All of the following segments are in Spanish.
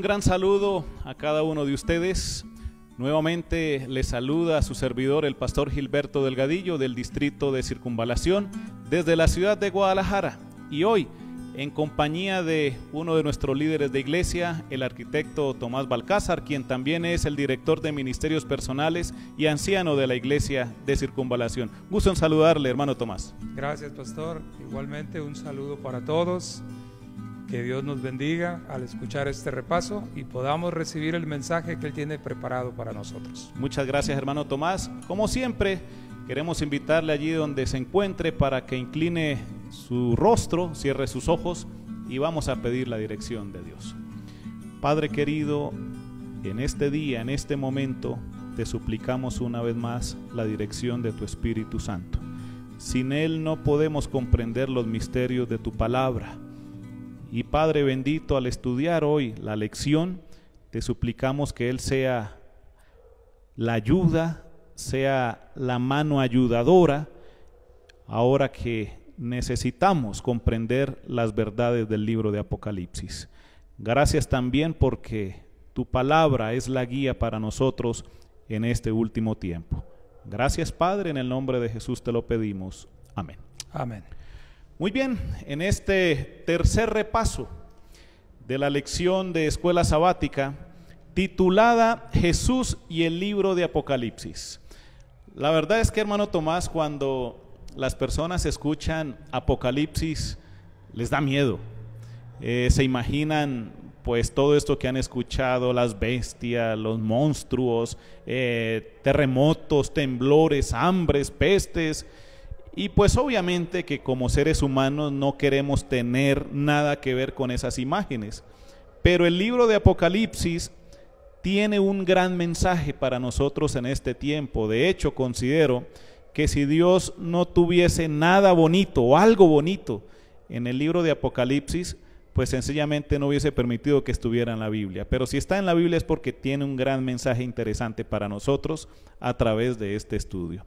Un gran saludo a cada uno de ustedes. Nuevamente le saluda a su servidor el pastor Gilberto Delgadillo del Distrito de Circunvalación desde la ciudad de Guadalajara. Y hoy, en compañía de uno de nuestros líderes de iglesia, el arquitecto Tomás Balcázar, quien también es el director de ministerios personales y anciano de la iglesia de Circunvalación. Gusto en saludarle, hermano Tomás. Gracias, pastor. Igualmente un saludo para todos. Que Dios nos bendiga al escuchar este repaso y podamos recibir el mensaje que Él tiene preparado para nosotros. Muchas gracias hermano Tomás. Como siempre, queremos invitarle allí donde se encuentre para que incline su rostro, cierre sus ojos y vamos a pedir la dirección de Dios. Padre querido, en este día, en este momento, te suplicamos una vez más la dirección de tu Espíritu Santo. Sin Él no podemos comprender los misterios de tu palabra y Padre bendito, al estudiar hoy la lección, te suplicamos que Él sea la ayuda, sea la mano ayudadora, ahora que necesitamos comprender las verdades del libro de Apocalipsis. Gracias también porque tu palabra es la guía para nosotros en este último tiempo. Gracias Padre, en el nombre de Jesús te lo pedimos. Amén. Amén. Muy bien, en este tercer repaso de la lección de escuela sabática titulada Jesús y el libro de Apocalipsis. La verdad es que hermano Tomás, cuando las personas escuchan Apocalipsis, les da miedo. Eh, se imaginan pues todo esto que han escuchado, las bestias, los monstruos, eh, terremotos, temblores, hambres, pestes. Y pues obviamente que como seres humanos no queremos tener nada que ver con esas imágenes. Pero el libro de Apocalipsis tiene un gran mensaje para nosotros en este tiempo. De hecho, considero que si Dios no tuviese nada bonito o algo bonito en el libro de Apocalipsis, pues sencillamente no hubiese permitido que estuviera en la Biblia. Pero si está en la Biblia es porque tiene un gran mensaje interesante para nosotros a través de este estudio.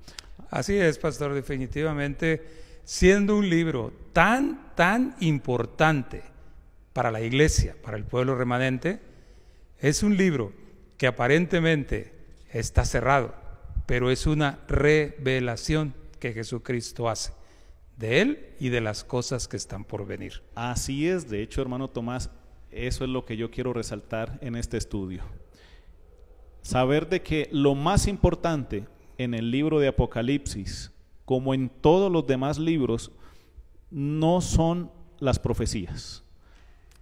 Así es, pastor, definitivamente, siendo un libro tan, tan importante para la iglesia, para el pueblo remanente, es un libro que aparentemente está cerrado, pero es una revelación que Jesucristo hace de Él y de las cosas que están por venir. Así es, de hecho, hermano Tomás, eso es lo que yo quiero resaltar en este estudio. Saber de que lo más importante en el libro de Apocalipsis, como en todos los demás libros, no son las profecías.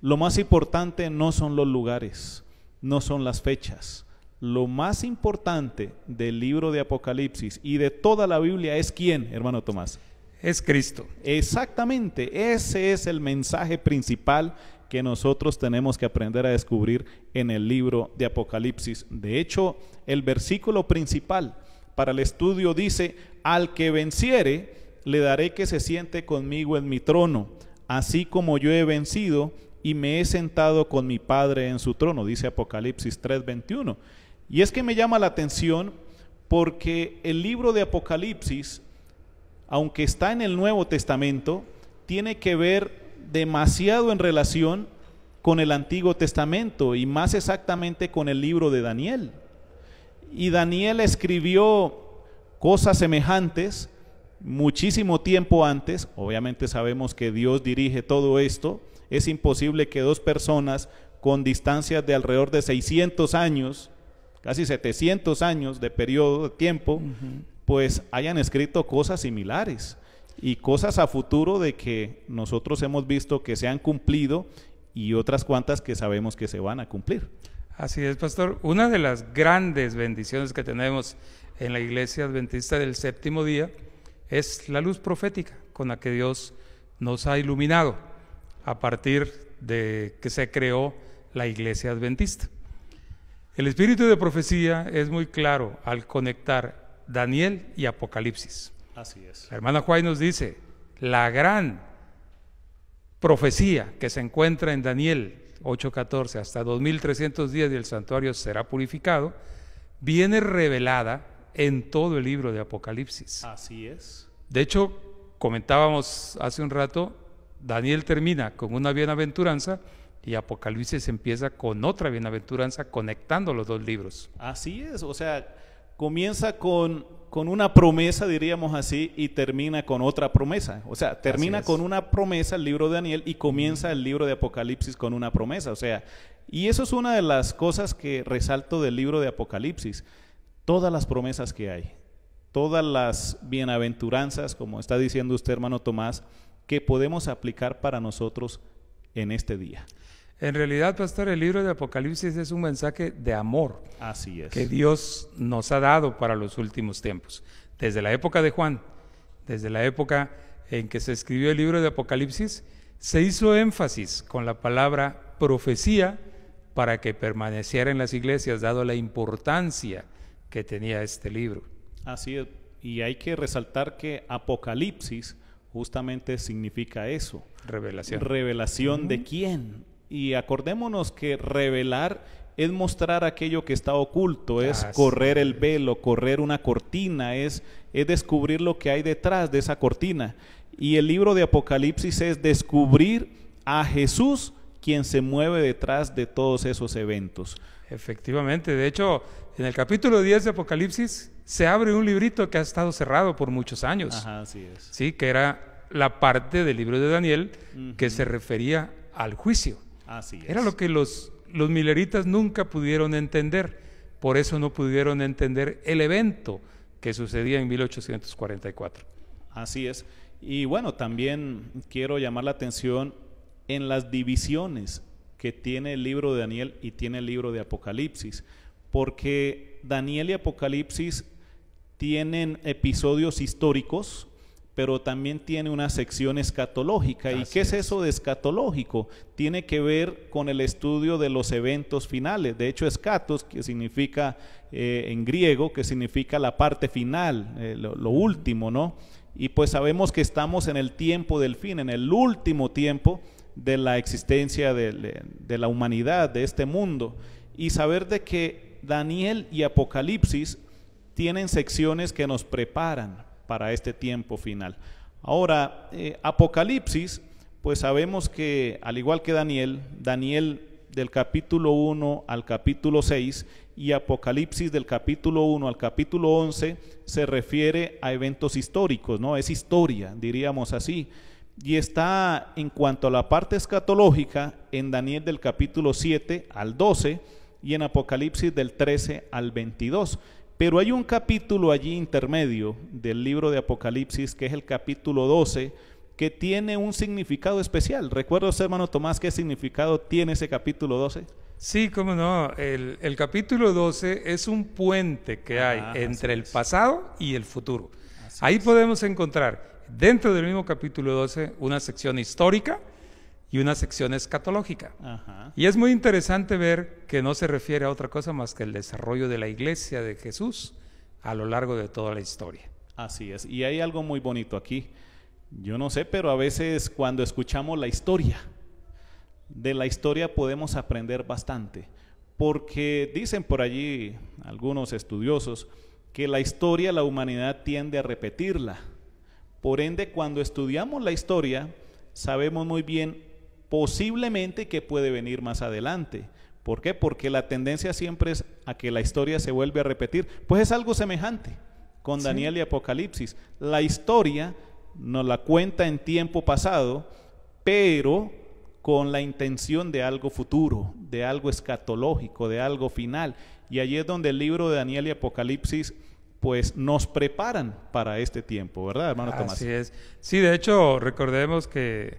Lo más importante no son los lugares, no son las fechas. Lo más importante del libro de Apocalipsis y de toda la Biblia es quién, hermano Tomás es Cristo. Exactamente, ese es el mensaje principal que nosotros tenemos que aprender a descubrir en el libro de Apocalipsis. De hecho, el versículo principal para el estudio dice, al que venciere, le daré que se siente conmigo en mi trono, así como yo he vencido y me he sentado con mi Padre en su trono, dice Apocalipsis 3:21. Y es que me llama la atención porque el libro de Apocalipsis aunque está en el Nuevo Testamento, tiene que ver demasiado en relación con el Antiguo Testamento y más exactamente con el libro de Daniel. Y Daniel escribió cosas semejantes muchísimo tiempo antes. Obviamente sabemos que Dios dirige todo esto. Es imposible que dos personas con distancias de alrededor de 600 años, casi 700 años de periodo de tiempo, pues hayan escrito cosas similares y cosas a futuro de que nosotros hemos visto que se han cumplido y otras cuantas que sabemos que se van a cumplir. Así es, pastor. Una de las grandes bendiciones que tenemos en la iglesia adventista del séptimo día es la luz profética con la que Dios nos ha iluminado a partir de que se creó la iglesia adventista. El espíritu de profecía es muy claro al conectar Daniel y Apocalipsis. Así es. hermana Juárez nos dice, la gran profecía que se encuentra en Daniel 8:14 hasta 2310 el santuario será purificado, viene revelada en todo el libro de Apocalipsis. Así es. De hecho, comentábamos hace un rato, Daniel termina con una bienaventuranza y Apocalipsis empieza con otra bienaventuranza conectando los dos libros. Así es, o sea, comienza con, una promesa, diríamos así, y termina con otra promesa. O sea, termina con una promesa el libro de Daniel y comienza el libro de Apocalipsis con una promesa. O sea, y eso es una de las cosas que resalto del libro de Apocalipsis. Todas las promesas que hay, todas las bienaventuranzas, como está diciendo usted, hermano Tomás, que podemos aplicar para nosotros en este día. En realidad, pastor, el libro de Apocalipsis es un mensaje de amor. Así es. Que Dios nos ha dado para los últimos tiempos. Desde la época de Juan, desde la época en que se escribió el libro de Apocalipsis, se hizo énfasis con la palabra profecía para que permaneciera en las iglesias, dado la importancia que tenía este libro. Así es. Y hay que resaltar que Apocalipsis justamente significa eso. Revelación. Revelación de quién y acordémonos que revelar es mostrar aquello que está oculto, es correr el velo, correr una cortina, es, es descubrir lo que hay detrás de esa cortina. Y el libro de Apocalipsis es descubrir a Jesús quien se mueve detrás de todos esos eventos. Efectivamente, de hecho, en el capítulo 10 de Apocalipsis se abre un librito que ha estado cerrado por muchos años. Sí, que era la parte del libro de Daniel que se refería al juicio. Era lo que los, los mileritas nunca pudieron entender. Por eso no pudieron entender el evento que sucedía en 1844. Así es. Y bueno, también quiero llamar la atención en las divisiones que tiene el libro de Daniel y tiene el libro de Apocalipsis, porque Daniel y Apocalipsis tienen episodios históricos pero también tiene una sección escatológica. ¿Y qué es eso de escatológico? Tiene que ver con el estudio de los eventos finales. De hecho, escatos, que significa eh, en griego, que significa la parte final, eh, lo, último, ¿no? Y pues sabemos que estamos en el tiempo del fin, en el último tiempo de la existencia de, de, la humanidad, de este mundo. Y saber de que Daniel y Apocalipsis tienen secciones que nos preparan para este tiempo final. Ahora, eh, Apocalipsis, pues sabemos que al igual que Daniel, Daniel del capítulo 1 al capítulo 6 y Apocalipsis del capítulo 1 al capítulo 11 se refiere a eventos históricos, ¿no? Es historia, diríamos así. Y está en cuanto a la parte escatológica en Daniel del capítulo 7 al 12 y en Apocalipsis del 13 al 22. Pero hay un capítulo allí intermedio del libro de Apocalipsis, que es el capítulo 12, que tiene un significado especial. Recuerdo, hermano Tomás, qué significado tiene ese capítulo 12? Sí, cómo no. El, capítulo 12 es un puente que hay entre el pasado y el futuro. Ahí podemos encontrar dentro del mismo capítulo 12 una sección histórica, y una sección escatológica. Y es muy interesante ver que no se refiere a otra cosa más que el desarrollo de la iglesia de Jesús a lo largo de toda la historia. Así es, y hay algo muy bonito aquí. Yo no sé, pero a veces cuando escuchamos la historia, de la historia podemos aprender bastante, porque dicen por allí algunos estudiosos que la historia la humanidad tiende a repetirla. Por ende, cuando estudiamos la historia, sabemos muy bien posiblemente que puede venir más adelante. ¿Por qué? Porque la tendencia siempre es a que la historia se vuelve a repetir. Pues es algo semejante con Daniel y Apocalipsis. La historia nos la cuenta en tiempo pasado, pero con la intención de algo futuro, de algo escatológico, de algo final. Y allí es donde el libro de Daniel y Apocalipsis pues nos preparan para este tiempo, ¿verdad, hermano Tomás? Así es. Sí, de hecho, recordemos que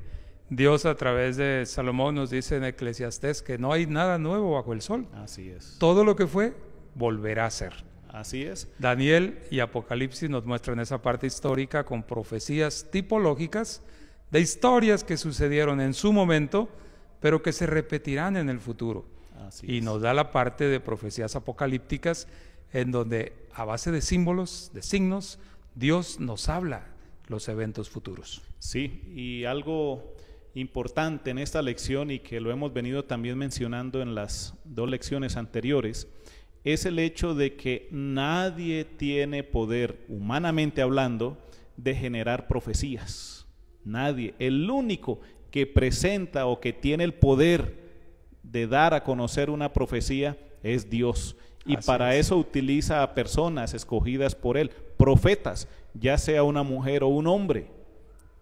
Dios a través de Salomón nos dice en Eclesiastés que no hay nada nuevo bajo el sol. Así es. Todo lo que fue volverá a ser. Así es. Daniel y Apocalipsis nos muestran esa parte histórica con profecías tipológicas de historias que sucedieron en su momento, pero que se repetirán en el futuro. Así y nos da la parte de profecías apocalípticas en donde a base de símbolos, de signos, Dios nos habla los eventos futuros. Sí, y algo importante en esta lección y que lo hemos venido también mencionando en las dos lecciones anteriores es el hecho de que nadie tiene poder, humanamente hablando, de generar profecías. Nadie. El único que presenta o que tiene el poder de dar a conocer una profecía es Dios. Y para eso utiliza a personas escogidas por Él, profetas, ya sea una mujer o un hombre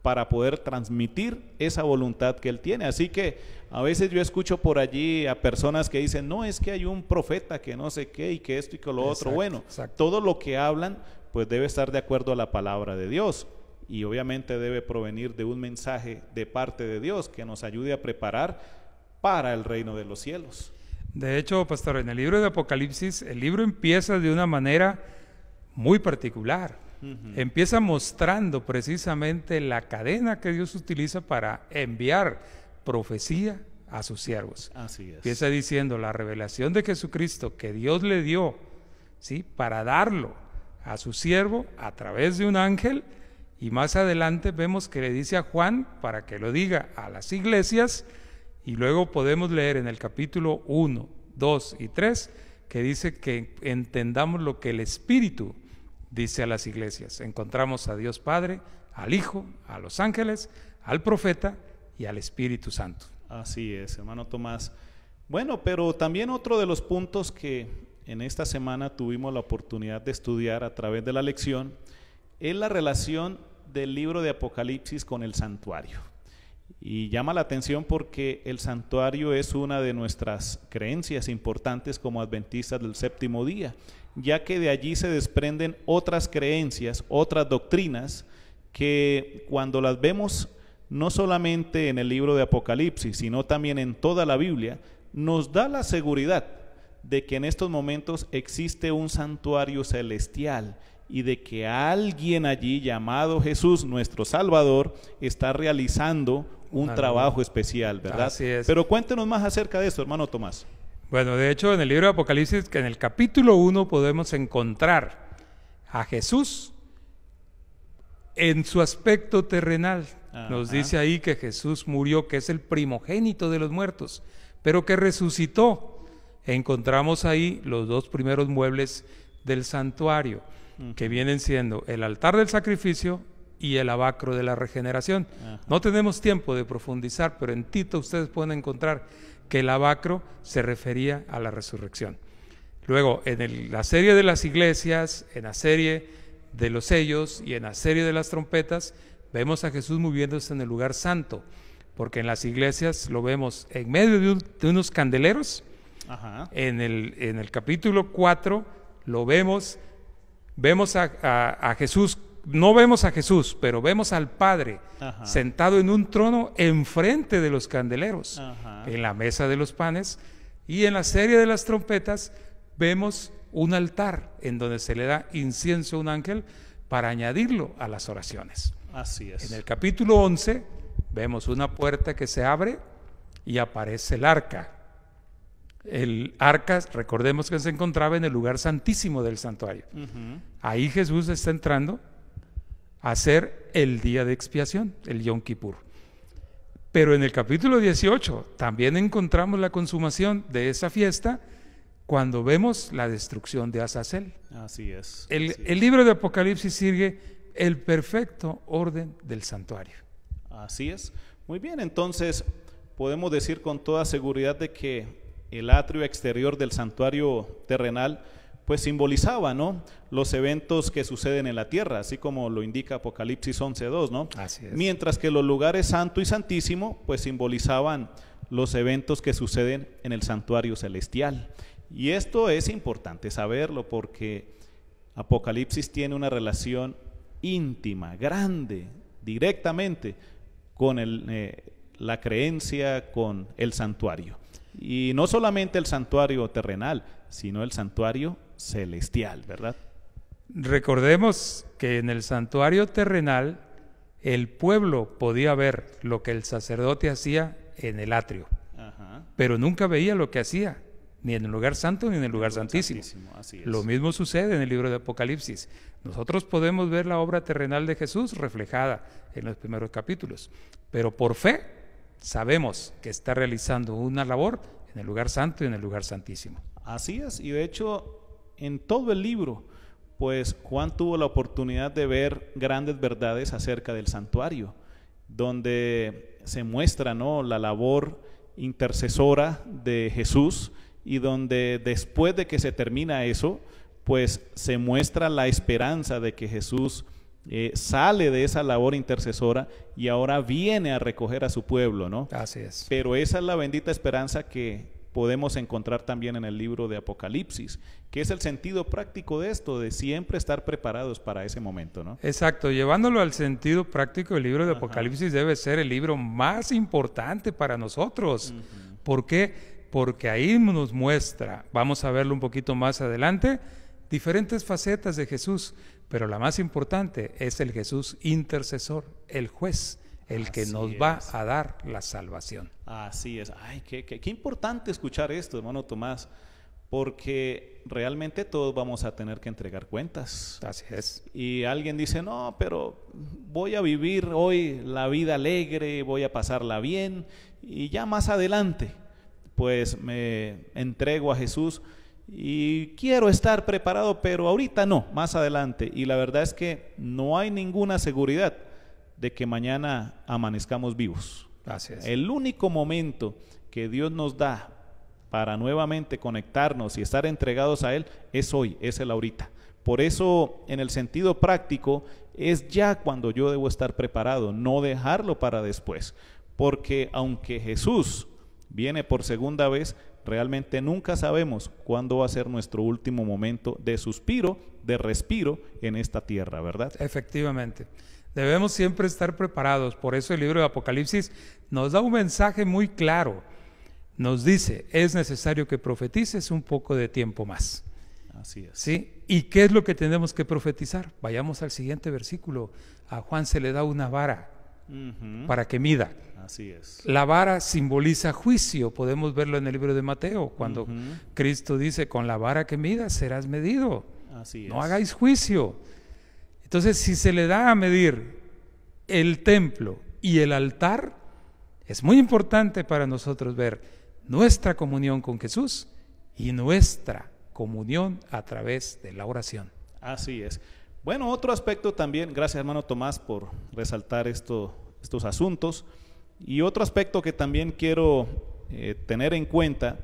para poder transmitir esa voluntad que él tiene. Así que a veces yo escucho por allí a personas que dicen, no, es que hay un profeta que no sé qué y que esto y que lo otro. Bueno, todo lo que hablan pues debe estar de acuerdo a la palabra de Dios y obviamente debe provenir de un mensaje de parte de Dios que nos ayude a preparar para el reino de los cielos. De hecho, pastor, en el libro de Apocalipsis, el libro empieza de una manera muy particular empieza mostrando precisamente la cadena que Dios utiliza para enviar profecía a sus siervos. Así Empieza diciendo la revelación de Jesucristo que Dios le dio, ¿sí? Para darlo a su siervo a través de un ángel y más adelante vemos que le dice a Juan para que lo diga a las iglesias y luego podemos leer en el capítulo 1, 2 y 3 que dice que entendamos lo que el Espíritu dice a las iglesias. Encontramos a Dios Padre, al Hijo, a los ángeles, al profeta y al Espíritu Santo. Así es, hermano Tomás. Bueno, pero también otro de los puntos que en esta semana tuvimos la oportunidad de estudiar a través de la lección es la relación del libro de Apocalipsis con el santuario. Y llama la atención porque el santuario es una de nuestras creencias importantes como adventistas del séptimo día ya que de allí se desprenden otras creencias, otras doctrinas, que cuando las vemos no solamente en el libro de Apocalipsis, sino también en toda la Biblia, nos da la seguridad de que en estos momentos existe un santuario celestial y de que alguien allí llamado Jesús, nuestro Salvador, está realizando un trabajo especial, ¿verdad? Así es. Pero cuéntenos más acerca de esto, hermano Tomás. Bueno, de hecho, en el libro de Apocalipsis, que en el capítulo 1 podemos encontrar a Jesús en su aspecto terrenal. Nos dice ahí que Jesús murió, que es el primogénito de los muertos, pero que resucitó. Encontramos ahí los dos primeros muebles del santuario, que vienen siendo el altar del sacrificio y el abacro de la regeneración. No tenemos tiempo de profundizar, pero en Tito ustedes pueden encontrar que el abacro se refería a la resurrección. Luego, en la serie de las iglesias, en la serie de los sellos y en la serie de las trompetas, vemos a Jesús moviéndose en el lugar santo, porque en las iglesias lo vemos en medio de, unos candeleros. En, el, capítulo 4 lo vemos, vemos a Jesús no vemos a Jesús, pero vemos al Padre sentado en un trono enfrente de los candeleros, en la mesa de los panes, y en la serie de las trompetas vemos un altar en donde se le da incienso a un ángel para añadirlo a las oraciones. Así es. En el capítulo 11 vemos una puerta que se abre y aparece el arca. El arca, recordemos que se encontraba en el lugar santísimo del santuario. Ahí Jesús está entrando hacer el día de expiación, el Yom Kippur. Pero en el capítulo 18 también encontramos la consumación de esa fiesta cuando vemos la destrucción de Azazel. Así es. El, el libro de Apocalipsis sigue el perfecto orden del santuario. Así es. Muy bien, entonces podemos decir con toda seguridad de que el atrio exterior del santuario terrenal pues simbolizaba, Los eventos que suceden en la tierra, así como lo indica Apocalipsis 11.2, ¿no? Mientras que los lugares santo y santísimo, pues simbolizaban los eventos que suceden en el santuario celestial. Y esto es importante saberlo porque Apocalipsis tiene una relación íntima, grande, directamente con eh, la creencia, con el santuario. Y no solamente el santuario terrenal, sino el santuario celestial, ¿verdad? Recordemos que en el santuario terrenal el pueblo podía ver lo que el sacerdote hacía en el atrio, pero nunca veía lo que hacía, ni en el lugar santo ni en el lugar, santísimo. Lo mismo sucede en el libro de Apocalipsis. Nosotros podemos ver la obra terrenal de Jesús reflejada en los primeros capítulos, pero por fe sabemos que está realizando una labor en el lugar santo y en el lugar santísimo. Así es, y de hecho en todo el libro, pues Juan tuvo la oportunidad de ver grandes verdades acerca del santuario, donde se muestra ¿no? la labor intercesora de Jesús y donde después de que se termina eso, pues se muestra la esperanza de que Jesús eh, sale de esa labor intercesora y ahora viene a recoger a su pueblo, ¿no? Así es. Pero esa es la bendita esperanza que podemos encontrar también en el libro de Apocalipsis, que es el sentido práctico de esto, de siempre estar preparados para ese momento, ¿no? Exacto, llevándolo al sentido práctico, el libro de Apocalipsis debe ser el libro más importante para nosotros. ¿Por qué? Porque ahí nos muestra, vamos a verlo un poquito más adelante, diferentes facetas de Jesús, pero la más importante es el Jesús intercesor, el juez, el que nos va a dar la salvación. Así es. Ay, qué importante escuchar esto, hermano Tomás porque realmente todos vamos a tener que entregar cuentas. Así es. Y alguien dice, no, pero voy a vivir hoy la vida alegre, voy a pasarla bien, y ya más adelante, pues me entrego a Jesús, y quiero estar preparado, pero ahorita no, más adelante. Y la verdad es que no hay ninguna seguridad de que mañana amanezcamos vivos. Gracias. El único momento que Dios nos da para nuevamente conectarnos y estar entregados a Él es hoy, es el ahorita. Por eso, en el sentido práctico, es ya cuando yo debo estar preparado, no dejarlo para después. Porque aunque Jesús viene por segunda vez, Realmente nunca sabemos cuándo va a ser nuestro último momento de suspiro, de respiro en esta tierra, ¿verdad? Efectivamente. Debemos siempre estar preparados. Por eso el libro de Apocalipsis nos da un mensaje muy claro. Nos dice, es necesario que profetices un poco de tiempo más. Así es. ¿Sí? ¿Y qué es lo que tenemos que profetizar? Vayamos al siguiente versículo. A Juan se le da una vara para que mida. Así es. La vara simboliza juicio, podemos verlo en el libro de Mateo, cuando Cristo dice, con la vara que mida serás medido. Así no hagáis juicio. Entonces, si se le da a medir el templo y el altar, es muy importante para nosotros ver nuestra comunión con Jesús y nuestra comunión a través de la oración. Así es. Bueno, otro aspecto también, gracias hermano Tomás por resaltar estos asuntos, y otro aspecto que también quiero eh, tener en cuenta,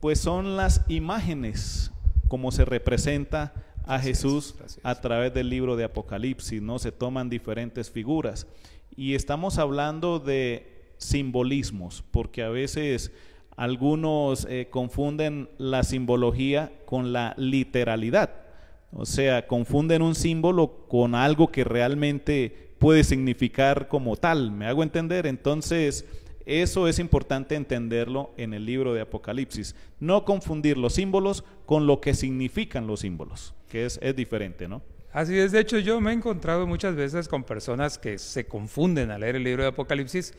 pues son las imágenes, como se representa a Jesús a través del libro de Apocalipsis, ¿no? Se toman diferentes figuras. Y estamos hablando de simbolismos, porque a veces algunos eh, confunden la simbología con la literalidad. O sea, confunden un símbolo con algo que realmente puede significar como tal. ¿Me hago entender? Entonces, eso es importante entenderlo en el libro de Apocalipsis. No confundir los símbolos con lo que significan los símbolos, que es, diferente, ¿no? Así es, de hecho yo me he encontrado muchas veces con personas que se confunden al leer el libro de Apocalipsis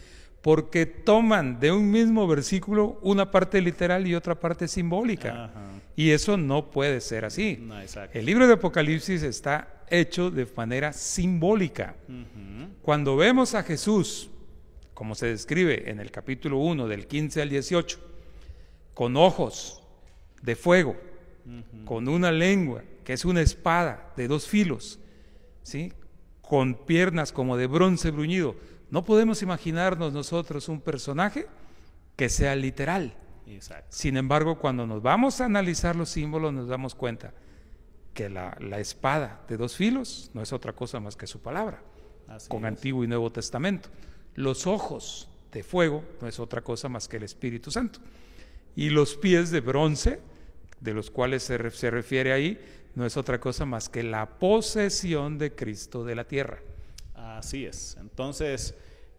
porque toman de un mismo versículo una parte literal y otra parte simbólica. Y eso no puede ser así. el libro de Apocalipsis está hecho de manera simbólica. Cuando vemos a Jesús, como se describe en el capítulo 1 del 15 al 18, con ojos de fuego, con una lengua que es una espada de dos filos, ¿sí? con piernas como de bronce bruñido, no podemos imaginarnos nosotros un personaje que sea literal. Sin embargo, cuando nos vamos a analizar los símbolos, nos damos cuenta que la, espada de dos filos no es otra cosa más que su palabra, con Antiguo y Nuevo Testamento. Los ojos de fuego no es otra cosa más que el Espíritu Santo. Y los pies de bronce, de los cuales se, se refiere ahí, no es otra cosa más que la posesión de Cristo de la tierra. Así es. Entonces,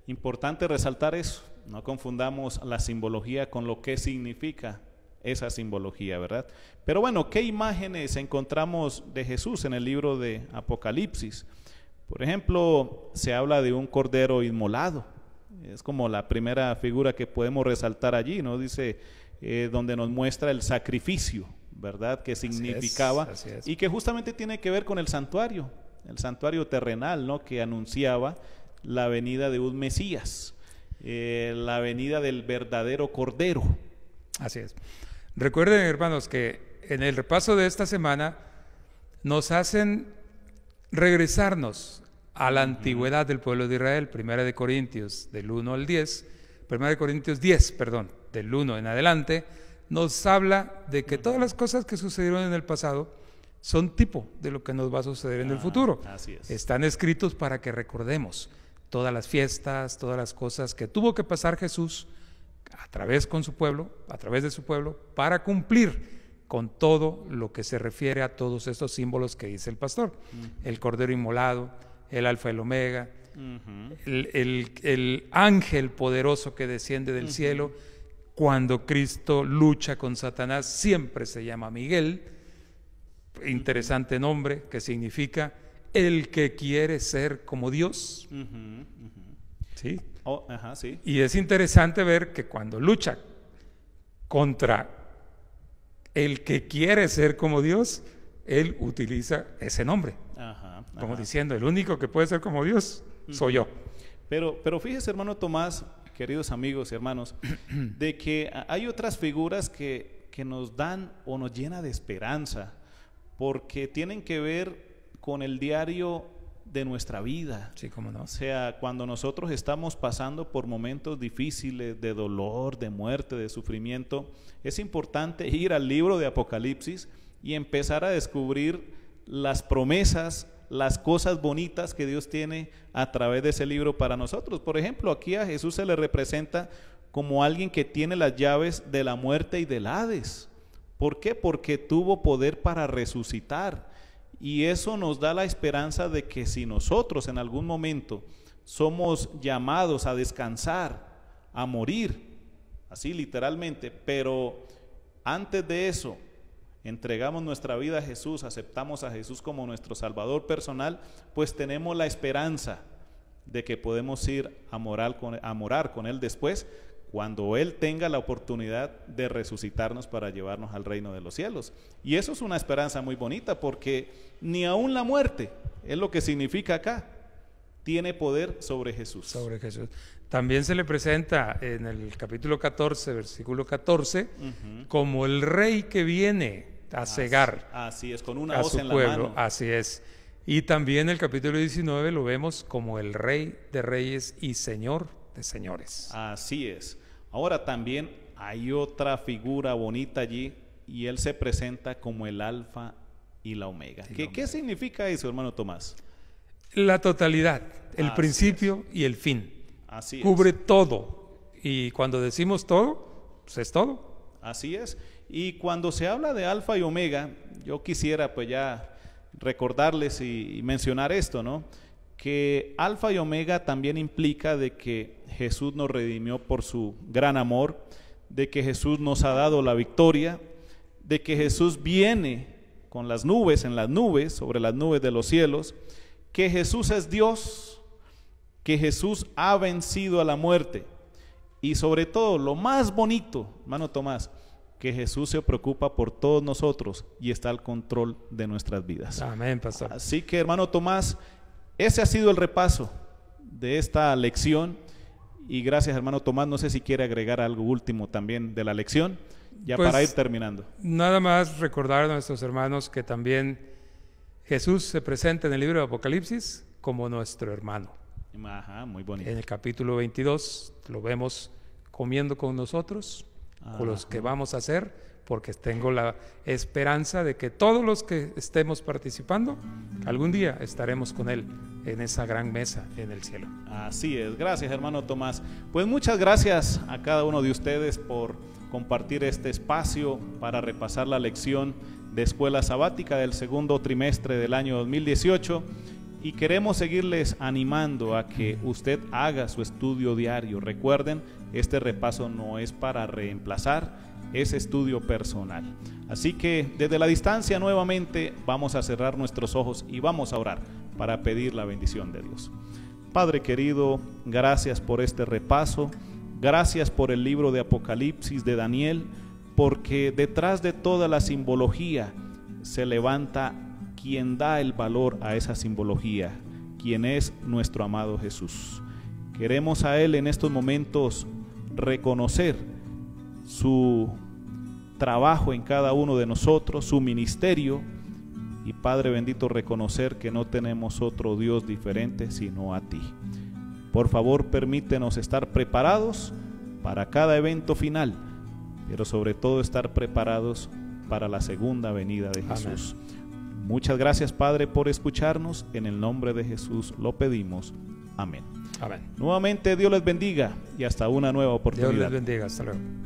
importante resaltar eso. No confundamos la simbología con lo que significa esa simbología, ¿verdad? Pero bueno, ¿qué imágenes encontramos de Jesús en el libro de Apocalipsis? Por ejemplo, se habla de un cordero inmolado. Es como la primera figura que podemos resaltar allí, ¿no? Dice, eh, donde nos muestra el sacrificio, ¿verdad? Que significaba y que justamente tiene que ver con el santuario el santuario terrenal, ¿no? Que anunciaba la venida de un Mesías, eh, la venida del verdadero Cordero. Así es. Recuerden, hermanos, que en el repaso de esta semana nos hacen regresarnos a la antigüedad del pueblo de Israel, Primera de Corintios, del 1 al 10, Primera de Corintios 10, perdón, del 1 en adelante, nos habla de que todas las cosas que sucedieron en el pasado son tipo de lo que nos va a suceder en el ah, futuro. Así Están escritos para que recordemos todas las fiestas, todas las cosas que tuvo que pasar Jesús a través con su pueblo, a través de su pueblo, para cumplir con todo lo que se refiere a todos estos símbolos que dice el pastor. Mm. El cordero inmolado, el alfa y el omega, el, ángel poderoso que desciende del cielo. Cuando Cristo lucha con Satanás, siempre se llama Miguel interesante nombre que significa el que quiere ser como Dios. Oh, y es interesante ver que cuando lucha contra el que quiere ser como Dios, él utiliza ese nombre. Como diciendo, el único que puede ser como Dios soy yo. Pero, pero fíjese, hermano Tomás, queridos amigos y hermanos, de que hay otras figuras que, que nos dan o nos llena de esperanza porque tienen que ver con el diario de nuestra vida. O sea, cuando nosotros estamos pasando por momentos difíciles de dolor, de muerte, de sufrimiento, es importante ir al libro de Apocalipsis y empezar a descubrir las promesas, las cosas bonitas que Dios tiene a través de ese libro para nosotros. Por ejemplo, aquí a Jesús se le representa como alguien que tiene las llaves de la muerte y del Hades. ¿Por qué? Porque tuvo poder para resucitar. Y eso nos da la esperanza de que si nosotros en algún momento somos llamados a descansar, a morir, así literalmente, pero antes de eso entregamos nuestra vida a Jesús, aceptamos a Jesús como nuestro Salvador personal, pues tenemos la esperanza de que podemos ir a morar con, morar con Él después, cuando Él tenga la oportunidad de resucitarnos para llevarnos al reino de los cielos. Y eso es una esperanza muy bonita porque ni aún la muerte, es lo que significa acá, tiene poder sobre Jesús. Sobre Jesús. También se le presenta en el capítulo 14, versículo 14, como el rey que viene a cegar. Así es, con una a voz en pueblo. la mano. Así es. Y también el capítulo 19 lo vemos como el rey de reyes y señor de señores. Así es. Ahora también hay otra figura bonita allí y él se presenta como el alfa y la omega. ¿Qué, significa eso, hermano Tomás? La totalidad, el principio y el fin. Así Cubre todo. Y cuando decimos todo, pues es todo. Así es. Y cuando se habla de alfa y omega, yo quisiera pues ya recordarles y mencionar esto, ¿no? que alfa y omega también implica de que Jesús nos redimió por su gran amor, de que Jesús nos ha dado la victoria, de que Jesús viene con las nubes, en las nubes, sobre las nubes de los cielos, que Jesús es Dios, que Jesús ha vencido a la muerte. Y sobre todo, lo más bonito, hermano Tomás, que Jesús se preocupa por todos nosotros y está al control de nuestras vidas. Amén, pastor. Así que, hermano Tomás, ese ha sido el repaso de esta lección. Y gracias, hermano Tomás. No sé si quiere agregar algo último también de la lección, ya pues, para ir terminando. Nada más recordar a nuestros hermanos que también Jesús se presenta en el libro de Apocalipsis como nuestro hermano. muy En el capítulo 22 lo vemos comiendo con nosotros, con los que vamos a hacer porque tengo la esperanza de que todos los que estemos participando, algún día estaremos con Él en esa gran mesa en el cielo. Así es, gracias hermano Tomás. Pues muchas gracias a cada uno de ustedes por compartir este espacio para repasar la lección de escuela sabática del segundo trimestre del año 2018 y queremos seguirles animando a que usted haga su estudio diario. Recuerden, este repaso no es para reemplazar, es estudio personal. Así que desde la distancia nuevamente vamos a cerrar nuestros ojos y vamos a orar para pedir la bendición de Dios. Padre querido, gracias por este repaso, gracias por el libro de Apocalipsis de Daniel, porque detrás de toda la simbología se levanta quien da el valor a esa simbología, quien es nuestro amado Jesús. Queremos a Él en estos momentos reconocer su trabajo en cada uno de nosotros, su ministerio. Y Padre bendito, reconocer que no tenemos otro Dios diferente sino a ti. Por favor, permítenos estar preparados para cada evento final, pero sobre todo estar preparados para la segunda venida de Jesús. Muchas gracias, Padre, por escucharnos. En el nombre de Jesús lo pedimos. Amén. Amén. Nuevamente, Dios les bendiga y hasta una nueva oportunidad. Dios les bendiga. Hasta luego.